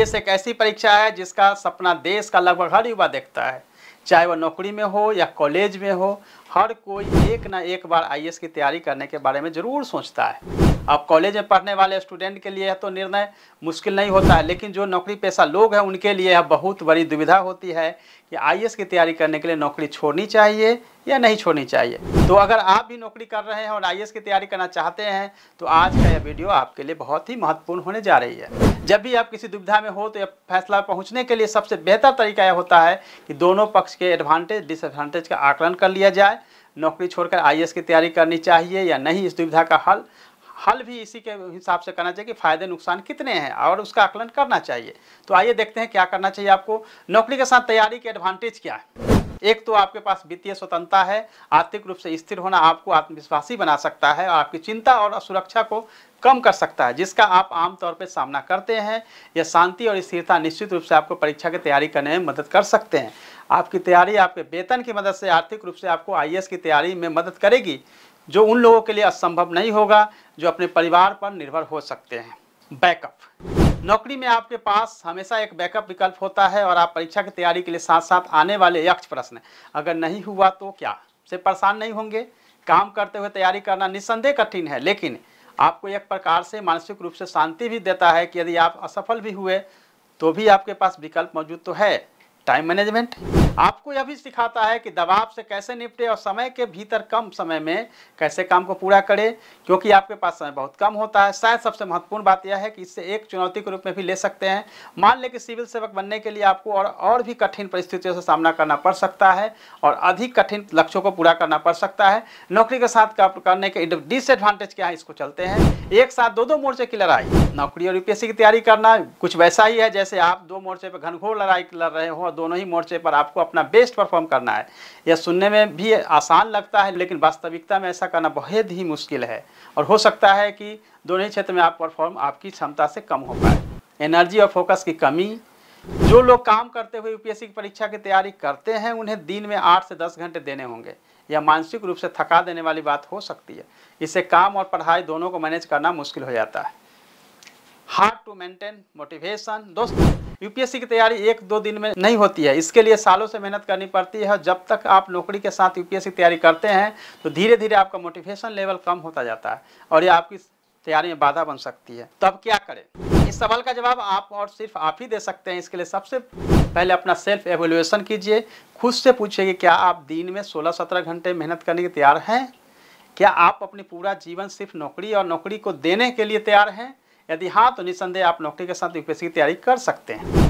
IAS एक ऐसी परीक्षा है जिसका सपना देश का लगभग हर युवा देखता है चाहे वह नौकरी में हो या कॉलेज में हो हर कोई एक ना एक बार आईएएस की तैयारी करने के बारे में ज़रूर सोचता है अब कॉलेज में पढ़ने वाले स्टूडेंट के लिए तो निर्णय मुश्किल नहीं होता है लेकिन जो नौकरी पेशा लोग हैं उनके लिए यह बहुत बड़ी दुविधा होती है कि आई की तैयारी करने के लिए नौकरी छोड़नी चाहिए या नहीं छोड़नी चाहिए तो अगर आप भी नौकरी कर रहे हैं और आई की तैयारी करना चाहते हैं तो आज का यह वीडियो आपके लिए बहुत ही महत्वपूर्ण होने जा रही है जब भी आप किसी दुविधा में हो तो यह फैसला पहुंचने के लिए सबसे बेहतर तरीका यह होता है कि दोनों पक्ष के एडवांटेज डिसएडवांटेज का आकलन कर लिया जाए नौकरी छोड़कर आई की तैयारी करनी चाहिए या नहीं इस दुविधा का हल हल भी इसी के हिसाब से करना चाहिए कि फ़ायदे नुकसान कितने हैं और उसका आकलन करना चाहिए तो आइए देखते हैं क्या करना चाहिए आपको नौकरी के साथ तैयारी के एडवांटेज क्या है एक तो आपके पास वित्तीय स्वतंत्रता है आर्थिक रूप से स्थिर होना आपको आत्मविश्वासी बना सकता है आपकी चिंता और असुरक्षा को कम कर सकता है जिसका आप आमतौर पर सामना करते हैं यह शांति और स्थिरता निश्चित रूप से आपको परीक्षा की तैयारी करने में मदद कर सकते हैं आपकी तैयारी आपके वेतन की मदद से आर्थिक रूप से आपको आई की तैयारी में मदद करेगी जो उन लोगों के लिए असंभव नहीं होगा जो अपने परिवार पर निर्भर हो सकते हैं बैकअप नौकरी में आपके पास हमेशा एक बैकअप विकल्प होता है और आप परीक्षा की तैयारी के लिए साथ साथ आने वाले यक्ष प्रश्न अगर नहीं हुआ तो क्या से परेशान नहीं होंगे काम करते हुए तैयारी करना निसंदेह कठिन है लेकिन आपको एक प्रकार से मानसिक रूप से शांति भी देता है कि यदि आप असफल भी हुए तो भी आपके पास विकल्प मौजूद तो है टाइम मैनेजमेंट आपको यह भी सिखाता है कि दबाव से कैसे निपटे और समय के भीतर कम समय में कैसे काम को पूरा करें क्योंकि आपके पास समय बहुत कम होता है शायद सबसे महत्वपूर्ण बात यह है कि इससे एक चुनौती के रूप में भी ले सकते हैं मान लें कि सिविल सेवक बनने के लिए आपको और और भी कठिन परिस्थितियों से सामना करना पड़ सकता है और अधिक कठिन लक्ष्यों को पूरा करना पड़ सकता है नौकरी के साथ करने के डिसएडवांटेज क्या है इसको चलते हैं एक साथ दो दो मोर्चे की लड़ाई नौकरी और यूपीएससी की तैयारी करना कुछ वैसा ही है जैसे आप दो मोर्चे पर घनघोर लड़ाई लड़ रहे हो और दोनों ही मोर्चे पर आपको अपना बेस्ट परफॉर्म करना है यह सुनने में भी आसान लगता है लेकिन वास्तविकता में ऐसा करना बहुत ही मुश्किल है और हो सकता है कि दोनों ही क्षेत्र में आप परफॉर्म आपकी क्षमता से कम हो पाए एनर्जी और फोकस की कमी जो लोग काम करते हुए यूपीएससी की परीक्षा की तैयारी करते हैं उन्हें दिन में आठ से दस घंटे देने होंगे या मानसिक रूप से थका देने वाली बात हो सकती है इससे काम और पढ़ाई दोनों को मैनेज करना मुश्किल हो जाता है हार्ड टू मेंटेन मोटिवेशन दोस्तों यूपीएससी की तैयारी एक दो दिन में नहीं होती है इसके लिए सालों से मेहनत करनी पड़ती है और जब तक आप नौकरी के साथ यूपीएससी की तैयारी करते हैं तो धीरे धीरे आपका मोटिवेशन लेवल कम होता जाता है और ये आपकी तैयारी में बाधा बन सकती है तो अब क्या करें इस सवाल का जवाब आप और सिर्फ आप ही दे सकते हैं इसके लिए सबसे पहले अपना सेल्फ एवोल्यूशन कीजिए खुद से पूछिए कि क्या आप दिन में 16-17 घंटे मेहनत करने के तैयार हैं क्या आप अपनी पूरा जीवन सिर्फ नौकरी और नौकरी को देने के लिए तैयार हैं यदि हाँ तो निसंदेह आप नौकरी के साथ यूपीएससी की तैयारी कर सकते हैं